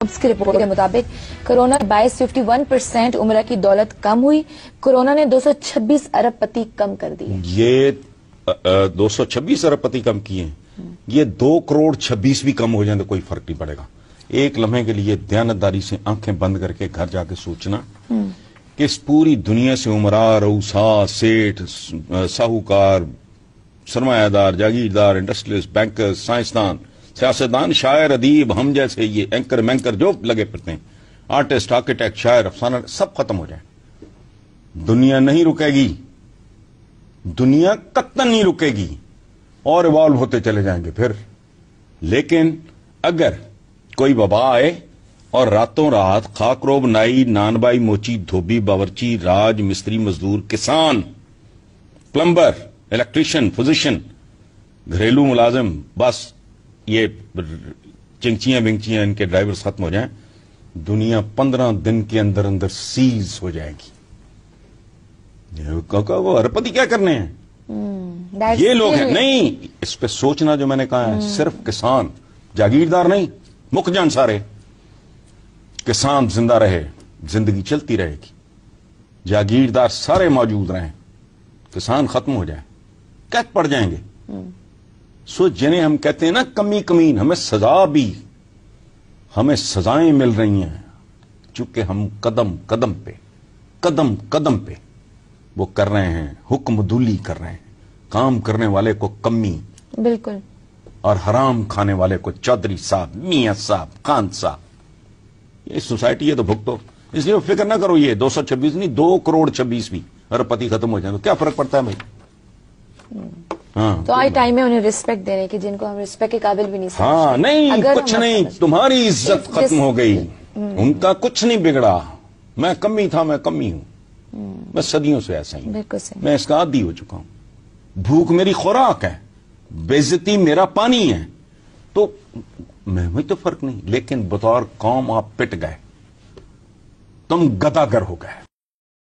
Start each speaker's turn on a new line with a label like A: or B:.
A: की रिपोर्ट के मुताबिक कोरोना बाईस फिफ्टी वन परसेंट उम्र की दौलत कम हुई कोरोना ने 226 अरब पति कम कर दिए ये दो सौ छब्बीस अरब पति कम किए ये दो करोड़ छब्बीस भी कम हो जाए तो कोई फर्क नहीं पड़ेगा एक लम्हे के लिए दयानतदारी से आंखें बंद करके घर जाके सोचना हम्म। कि इस पूरी दुनिया से उमरा रऊसा सेठ साहूकार सरमायादार जागीरदार इंडस्ट्रियलिस्ट बैंकर्स साइंसदान सियासतदान शायर अदीब हम जैसे ये एंकर मैंकर जो लगे फिरते हैं आर्टिस्ट आर्किटेक्ट शायर अफसाना सब खत्म हो जाए दुनिया नहीं रुकेगी दुनिया कत्तन नहीं रुकेगी और इवॉल्व होते चले जाएंगे फिर लेकिन अगर कोई वबा आए और रातों रात खाकरोब नाई नानबाई मोची धोबी बावरची राज मिस्त्री मजदूर किसान प्लम्बर इलेक्ट्रिशियन फिजिशियन घरेलू मुलाजिम बस ये चिंचियां बिंचियाँ इनके ड्राइवर्स खत्म हो जाए दुनिया पंद्रह दिन के अंदर अंदर सीज हो जाएगी वो अरबपति क्या करने हैं हम्म, ये लोग हैं नहीं इस पे सोचना जो मैंने कहा है हम्म। सिर्फ किसान जागीरदार नहीं मुख जान सारे किसान जिंदा रहे जिंदगी चलती रहेगी जागीरदार सारे मौजूद रहे किसान खत्म हो जाए कैद पड़ जाएंगे हम्म। सो जिन्हें हम कहते हैं ना कमी कमीन हमें सजा भी हमें सजाएं मिल रही हैं चूंकि हम कदम कदम पे कदम कदम पे वो कर रहे हैं हुक्म दूली कर रहे हैं काम करने वाले को कमी बिल्कुल और हराम खाने वाले को चौधरी साहब मियाँ साहब खान साहब ये सोसाइटी है तो भुगतो इसलिए फिक्र ना करो ये दो सौ छब्बीस नहीं दो करोड़ छब्बीस भी अरब पति खत्म हो जाए तो क्या फर्क पड़ता है भाई हाँ, तो आई टाइम है उन्हें रिस्पेक्ट देने की जिनको हम रिस्पेक्ट के काबिल भी नहीं हाँ नहीं कुछ नहीं मतलब- तुम्हारी इज्जत खत्म हो गई हम्म। उनका कुछ नहीं बिगड़ा मैं कमी था मैं कमी हूँ हम्म। मैं सदियों से ऐसा ही मैं इसका आदि हो चुका हूँ भूख मेरी खुराक है बेजती मेरा पानी है तो मैं भी तो फर्क नहीं लेकिन बतौर कौम आप पिट गए तुम गदागर हो गए